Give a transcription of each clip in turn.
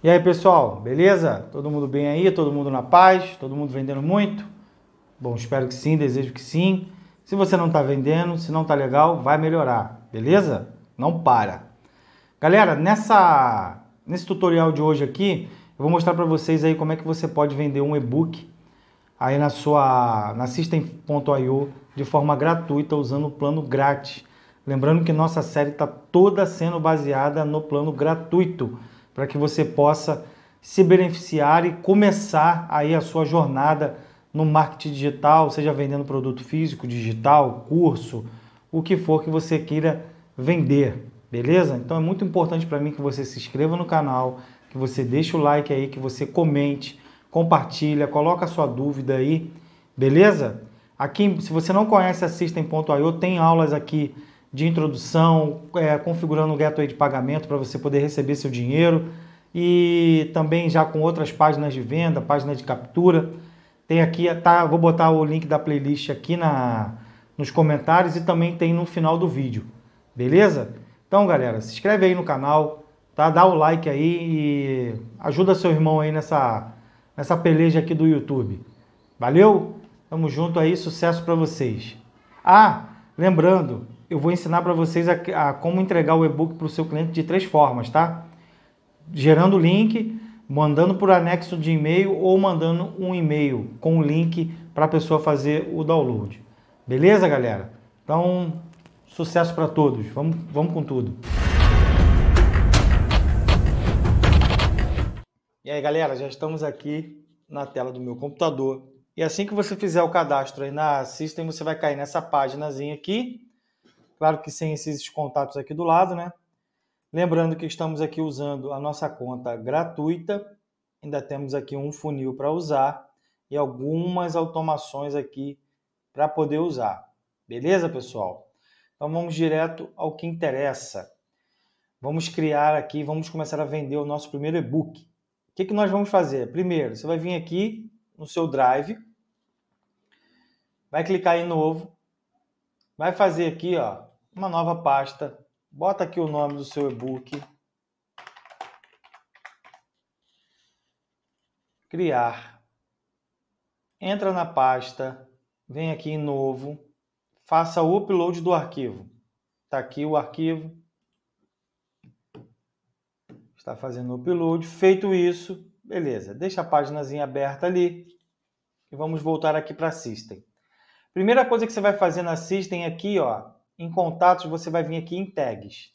E aí, pessoal, beleza? Todo mundo bem aí? Todo mundo na paz? Todo mundo vendendo muito? Bom, espero que sim, desejo que sim. Se você não está vendendo, se não está legal, vai melhorar, beleza? Não para. Galera, nessa, nesse tutorial de hoje aqui, eu vou mostrar para vocês aí como é que você pode vender um e-book aí na sua na System.io de forma gratuita usando o plano grátis. Lembrando que nossa série está toda sendo baseada no plano gratuito para que você possa se beneficiar e começar aí a sua jornada no marketing digital, seja vendendo produto físico, digital, curso, o que for que você queira vender, beleza? Então é muito importante para mim que você se inscreva no canal, que você deixe o like aí, que você comente, compartilha, coloca a sua dúvida aí, beleza? Aqui, se você não conhece a System.io, tem aulas aqui de introdução, é, configurando o gateway de pagamento para você poder receber seu dinheiro e também já com outras páginas de venda, página de captura. Tem aqui, tá, vou botar o link da playlist aqui na, nos comentários e também tem no final do vídeo, beleza? Então, galera, se inscreve aí no canal, tá? Dá o like aí e ajuda seu irmão aí nessa, nessa peleja aqui do YouTube. Valeu? Tamo junto aí, sucesso para vocês. Ah, lembrando, eu vou ensinar para vocês a, a, como entregar o e-book para o seu cliente de três formas, tá? Gerando o link, mandando por anexo de e-mail ou mandando um e-mail com o link para a pessoa fazer o download. Beleza, galera? Então, sucesso para todos. Vamos, vamos com tudo. E aí, galera, já estamos aqui na tela do meu computador. E assim que você fizer o cadastro aí na System, você vai cair nessa paginazinha aqui Claro que sem esses contatos aqui do lado, né? Lembrando que estamos aqui usando a nossa conta gratuita, ainda temos aqui um funil para usar e algumas automações aqui para poder usar. Beleza, pessoal? Então vamos direto ao que interessa. Vamos criar aqui, vamos começar a vender o nosso primeiro e-book. O que, que nós vamos fazer? Primeiro, você vai vir aqui no seu Drive, vai clicar em Novo, vai fazer aqui, ó, uma nova pasta, bota aqui o nome do seu e-book, criar, entra na pasta, vem aqui em novo, faça o upload do arquivo. Está aqui o arquivo, está fazendo o upload. Feito isso, beleza, deixa a paginazinha aberta ali e vamos voltar aqui para System. Primeira coisa que você vai fazer na System aqui, ó, em contatos, você vai vir aqui em tags.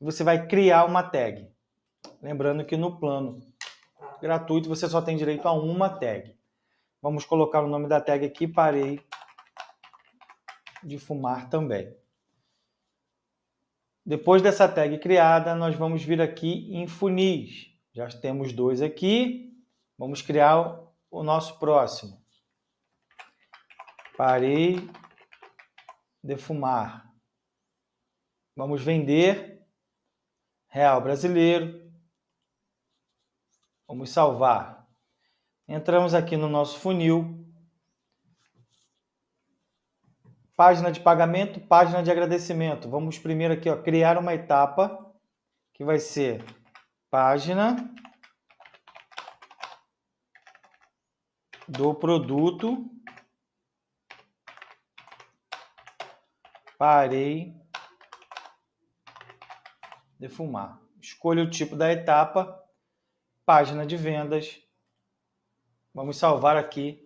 Você vai criar uma tag. Lembrando que no plano gratuito você só tem direito a uma tag. Vamos colocar o nome da tag aqui, parei de fumar também. Depois dessa tag criada, nós vamos vir aqui em funis. Já temos dois aqui. Vamos criar o nosso próximo. Parei de fumar. Vamos vender real brasileiro. Vamos salvar. Entramos aqui no nosso funil. Página de pagamento, página de agradecimento. Vamos primeiro aqui, ó, criar uma etapa que vai ser página do produto. Parei defumar. Escolha o tipo da etapa, página de vendas. Vamos salvar aqui.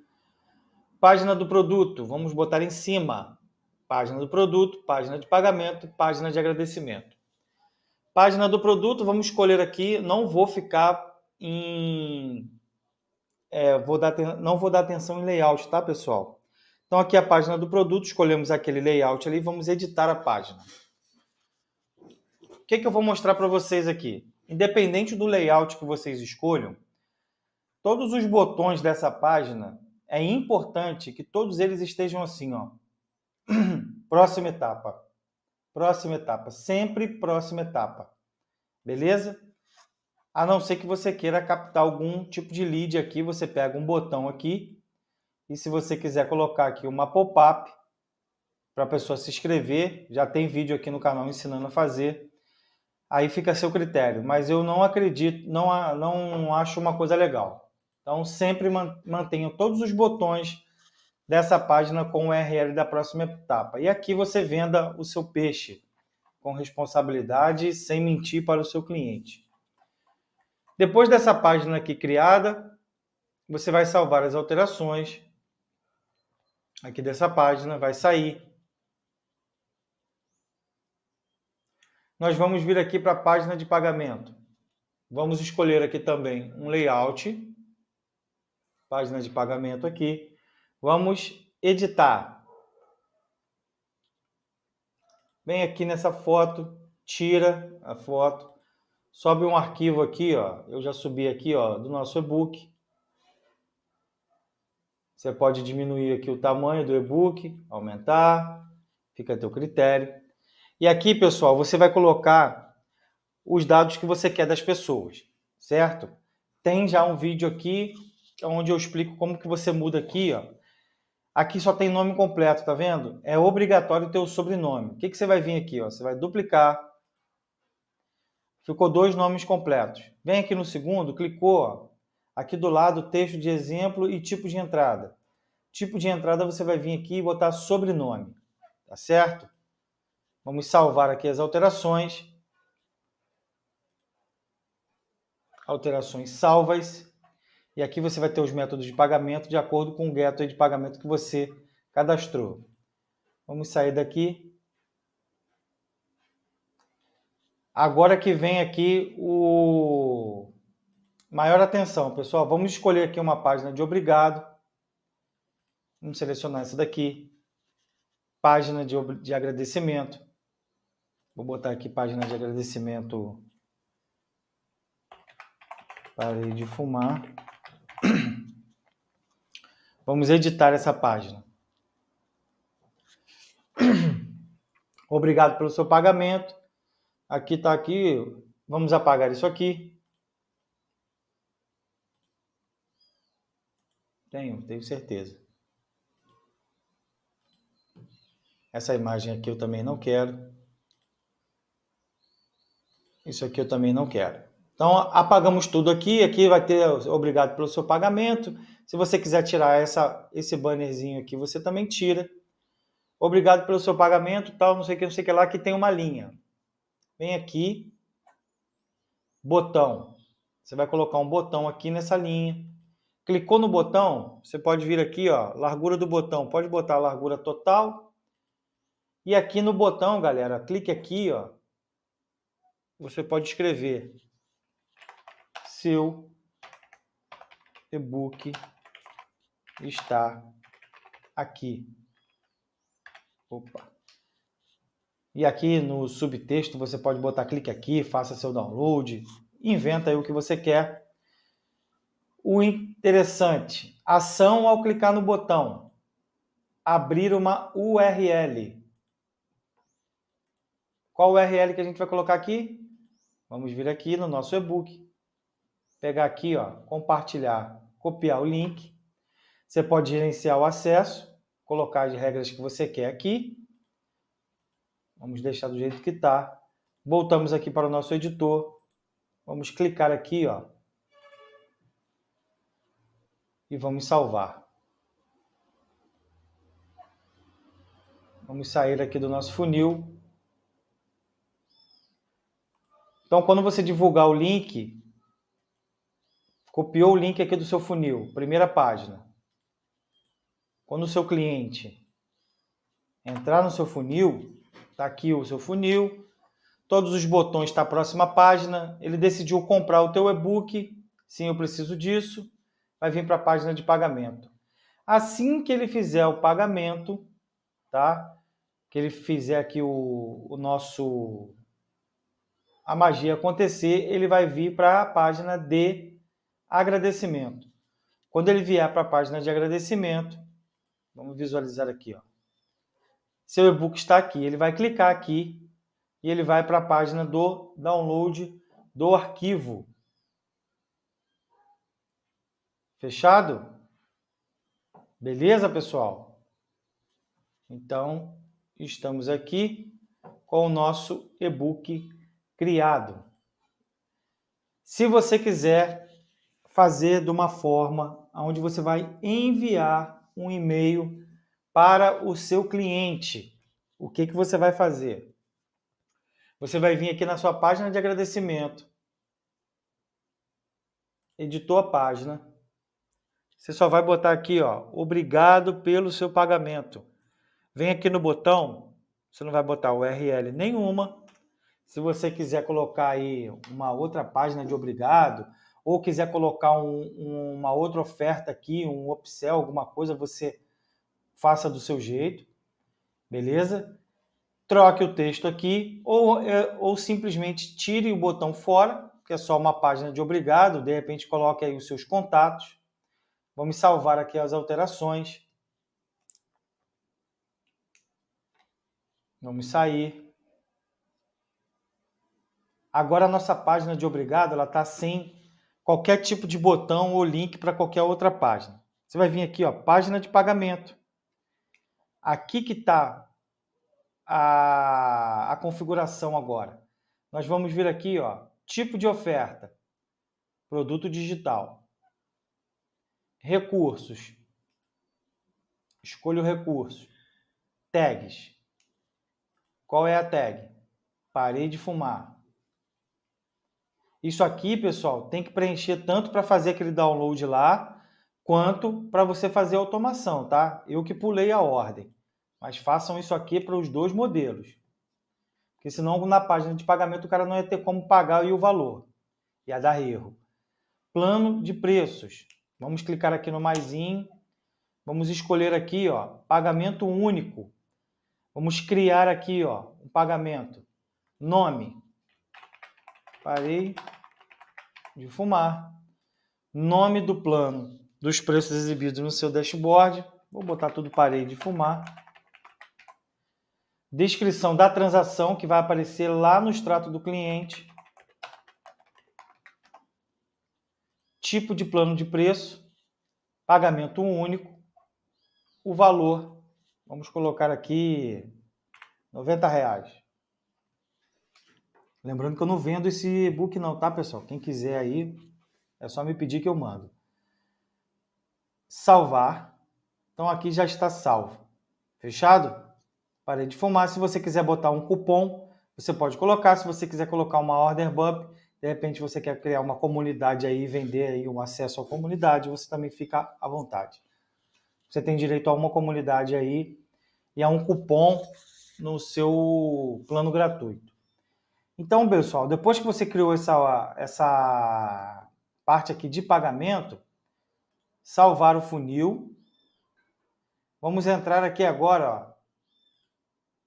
Página do produto, vamos botar em cima. Página do produto, página de pagamento, página de agradecimento. Página do produto, vamos escolher aqui. Não vou ficar em. É, vou dar, não vou dar atenção em layout, tá, pessoal? Então, aqui é a página do produto, escolhemos aquele layout ali, vamos editar a página. O que, que eu vou mostrar para vocês aqui? Independente do layout que vocês escolham, todos os botões dessa página é importante que todos eles estejam assim, ó. Próxima etapa. Próxima etapa. Sempre próxima etapa. Beleza? A não ser que você queira captar algum tipo de lead aqui, você pega um botão aqui e se você quiser colocar aqui uma pop-up para a pessoa se inscrever, já tem vídeo aqui no canal ensinando a fazer aí fica a seu critério. Mas eu não acredito, não, não acho uma coisa legal. Então sempre mantenha todos os botões dessa página com o URL da próxima etapa. E aqui você venda o seu peixe com responsabilidade, sem mentir para o seu cliente. Depois dessa página aqui criada, você vai salvar as alterações aqui dessa página, vai sair, nós vamos vir aqui para a página de pagamento. Vamos escolher aqui também um layout, página de pagamento aqui. Vamos editar. Vem aqui nessa foto, tira a foto, sobe um arquivo aqui, ó. Eu já subi aqui, ó, do nosso e-book. Você pode diminuir aqui o tamanho do e-book, aumentar, fica a teu critério. E aqui, pessoal, você vai colocar os dados que você quer das pessoas, certo? Tem já um vídeo aqui é onde eu explico como que você muda aqui, ó. Aqui só tem nome completo, tá vendo? É obrigatório ter o sobrenome. O que, que você vai vir aqui? Ó? Você vai duplicar. Ficou dois nomes completos. Vem aqui no segundo, clicou. Ó. Aqui do lado, texto de exemplo e tipo de entrada. Tipo de entrada você vai vir aqui e botar sobrenome, tá certo? Vamos salvar aqui as alterações. Alterações salvas. E aqui você vai ter os métodos de pagamento de acordo com o gueto de pagamento que você cadastrou. Vamos sair daqui. Agora que vem aqui o maior atenção, pessoal. Vamos escolher aqui uma página de obrigado. Vamos selecionar essa daqui. Página de, de agradecimento. Vou botar aqui página de agradecimento. Parei de fumar. Vamos editar essa página. Obrigado pelo seu pagamento. Aqui está aqui. Vamos apagar isso aqui. Tenho, tenho certeza. Essa imagem aqui eu também não quero. Isso aqui eu também não quero. Então, apagamos tudo aqui. Aqui vai ter obrigado pelo seu pagamento. Se você quiser tirar essa, esse bannerzinho aqui, você também tira. Obrigado pelo seu pagamento, tal, não sei o que, não sei o que lá, que tem uma linha. Vem aqui, botão. Você vai colocar um botão aqui nessa linha. Clicou no botão, você pode vir aqui, ó, largura do botão. Pode botar a largura total. E aqui no botão, galera, clique aqui, ó, você pode escrever seu e-book está aqui. Opa. E aqui no subtexto você pode botar clique aqui, faça seu download, inventa aí o que você quer. O interessante, ação ao clicar no botão abrir uma URL. Qual URL que a gente vai colocar aqui? Vamos vir aqui no nosso e-book, pegar aqui, ó, compartilhar, copiar o link. Você pode gerenciar o acesso, colocar as regras que você quer aqui. Vamos deixar do jeito que está. Voltamos aqui para o nosso editor. Vamos clicar aqui, ó. E vamos salvar. Vamos sair aqui do nosso funil Então, quando você divulgar o link, copiou o link aqui do seu funil, primeira página. Quando o seu cliente entrar no seu funil, está aqui o seu funil, todos os botões estão tá próxima página, ele decidiu comprar o teu e-book, sim, eu preciso disso, vai vir para a página de pagamento. Assim que ele fizer o pagamento, tá? Que ele fizer aqui o, o nosso a magia acontecer, ele vai vir para a página de agradecimento. Quando ele vier para a página de agradecimento, vamos visualizar aqui, ó. Seu e-book está aqui, ele vai clicar aqui e ele vai para a página do download do arquivo. Fechado? Beleza, pessoal? Então, estamos aqui com o nosso e-book criado. Se você quiser fazer de uma forma onde você vai enviar um e-mail para o seu cliente, o que, que você vai fazer? Você vai vir aqui na sua página de agradecimento, editou a página, você só vai botar aqui, ó, obrigado pelo seu pagamento. Vem aqui no botão, você não vai botar URL nenhuma, se você quiser colocar aí uma outra página de obrigado, ou quiser colocar um, uma outra oferta aqui, um upsell, alguma coisa, você faça do seu jeito, beleza? Troque o texto aqui, ou, é, ou simplesmente tire o botão fora, que é só uma página de obrigado, de repente coloque aí os seus contatos. Vamos salvar aqui as alterações. Vamos sair. Agora a nossa página de obrigado, ela tá sem qualquer tipo de botão ou link para qualquer outra página. Você vai vir aqui, ó, página de pagamento. Aqui que está a, a configuração agora. Nós vamos vir aqui, ó, tipo de oferta, produto digital, recursos, escolha o recurso, tags. Qual é a tag? Parei de fumar. Isso aqui, pessoal, tem que preencher tanto para fazer aquele download lá, quanto para você fazer a automação, tá? Eu que pulei a ordem. Mas façam isso aqui para os dois modelos. Porque senão na página de pagamento o cara não ia ter como pagar e o valor. Ia dar erro. Plano de preços. Vamos clicar aqui no maisinho. Vamos escolher aqui, ó, pagamento único. Vamos criar aqui, ó, um pagamento. Nome. Parei de fumar. Nome do plano dos preços exibidos no seu dashboard. Vou botar tudo parei de fumar. Descrição da transação que vai aparecer lá no extrato do cliente. Tipo de plano de preço. Pagamento único. O valor. Vamos colocar aqui 90 reais. Lembrando que eu não vendo esse e-book não, tá, pessoal? Quem quiser aí, é só me pedir que eu mando. Salvar. Então aqui já está salvo. Fechado? Parei de fumar. Se você quiser botar um cupom, você pode colocar. Se você quiser colocar uma order bump, de repente você quer criar uma comunidade aí, vender aí um acesso à comunidade, você também fica à vontade. Você tem direito a uma comunidade aí e a um cupom no seu plano gratuito. Então, pessoal, depois que você criou essa, essa parte aqui de pagamento, salvar o funil. Vamos entrar aqui agora ó,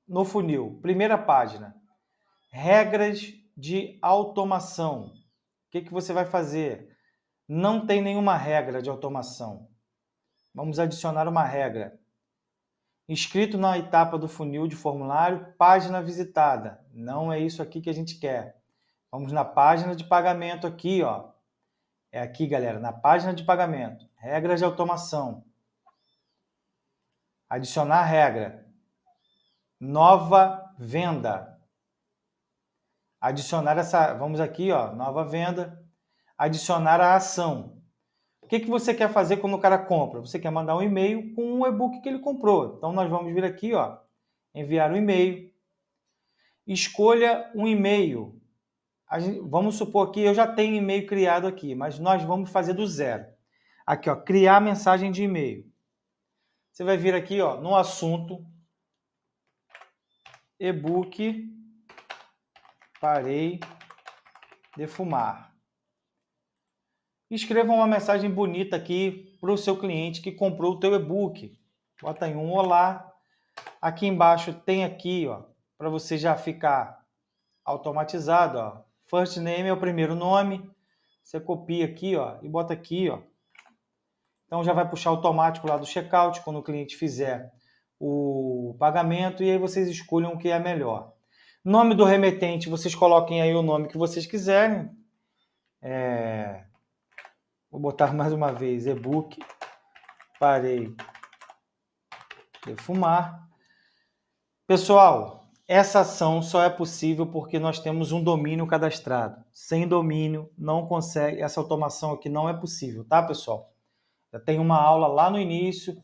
no funil. Primeira página. Regras de automação. O que, que você vai fazer? Não tem nenhuma regra de automação. Vamos adicionar uma regra. Inscrito na etapa do funil de formulário, página visitada. Não é isso aqui que a gente quer. Vamos na página de pagamento aqui, ó. É aqui, galera, na página de pagamento. Regras de automação. Adicionar regra. Nova venda. Adicionar essa, vamos aqui, ó, nova venda. Adicionar a ação. O que, que você quer fazer quando o cara compra? Você quer mandar um e-mail com um e-book que ele comprou. Então nós vamos vir aqui, ó, enviar um e-mail. Escolha um e-mail. Gente, vamos supor que eu já tenho e-mail criado aqui, mas nós vamos fazer do zero. Aqui, ó, criar mensagem de e-mail. Você vai vir aqui, ó, no assunto e-book parei de fumar escreva uma mensagem bonita aqui para o seu cliente que comprou o teu e-book. Bota aí um olá. Aqui embaixo tem aqui, ó, para você já ficar automatizado, ó. First name é o primeiro nome. Você copia aqui, ó, e bota aqui, ó. Então já vai puxar automático lá do checkout quando o cliente fizer o pagamento e aí vocês escolham o que é melhor. Nome do remetente, vocês coloquem aí o nome que vocês quiserem. É, Vou botar mais uma vez e-book. Parei de fumar. Pessoal, essa ação só é possível porque nós temos um domínio cadastrado. Sem domínio, não consegue. Essa automação aqui não é possível, tá, pessoal? Já tem uma aula lá no início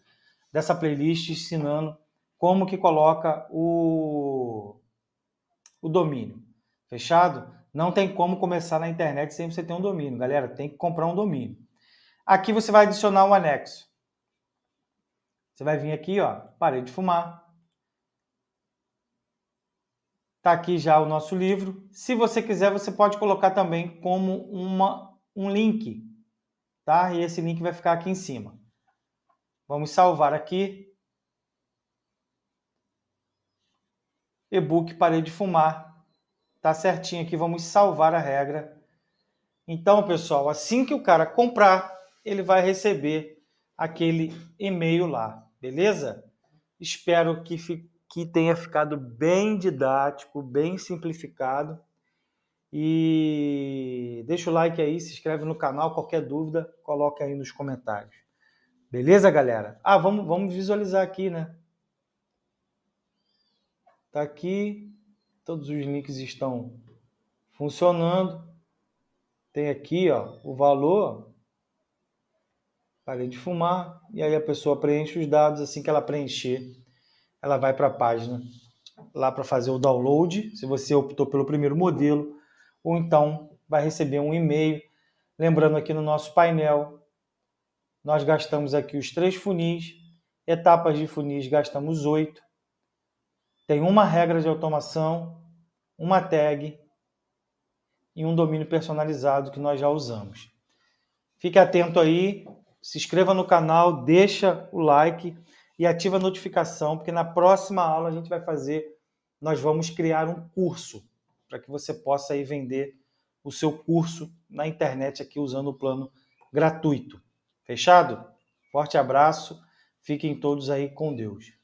dessa playlist ensinando como que coloca o, o domínio. Fechado? Não tem como começar na internet sem você ter um domínio, galera. Tem que comprar um domínio. Aqui você vai adicionar um anexo. Você vai vir aqui, ó, parei de fumar. Tá aqui já o nosso livro. Se você quiser, você pode colocar também como uma, um link, tá? E esse link vai ficar aqui em cima. Vamos salvar aqui. E-book Parei de Fumar, Tá certinho aqui, vamos salvar a regra. Então, pessoal, assim que o cara comprar, ele vai receber aquele e-mail lá, beleza? Espero que, que tenha ficado bem didático, bem simplificado. E deixa o like aí, se inscreve no canal, qualquer dúvida, coloque aí nos comentários. Beleza, galera? Ah, vamos, vamos visualizar aqui, né? Tá aqui. Todos os links estão funcionando. Tem aqui ó, o valor. Parei de fumar. E aí a pessoa preenche os dados. Assim que ela preencher, ela vai para a página lá para fazer o download. Se você optou pelo primeiro modelo, ou então vai receber um e-mail. Lembrando aqui no nosso painel, nós gastamos aqui os três funis, etapas de funis gastamos oito, tem uma regra de automação, uma tag e um domínio personalizado que nós já usamos. Fique atento aí, se inscreva no canal, deixa o like e ativa a notificação, porque na próxima aula a gente vai fazer, nós vamos criar um curso para que você possa aí vender o seu curso na internet aqui usando o plano gratuito. Fechado? Forte abraço, fiquem todos aí com Deus.